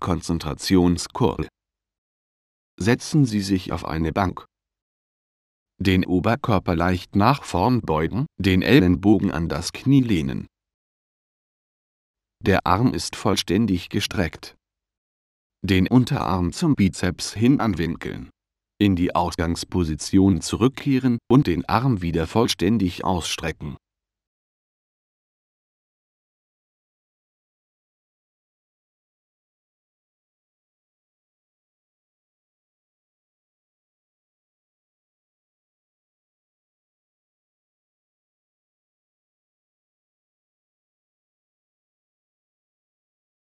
Konzentrationskurve. Setzen Sie sich auf eine Bank. Den Oberkörper leicht nach vorn beugen, den Ellenbogen an das Knie lehnen. Der Arm ist vollständig gestreckt. Den Unterarm zum Bizeps hin anwinkeln. In die Ausgangsposition zurückkehren und den Arm wieder vollständig ausstrecken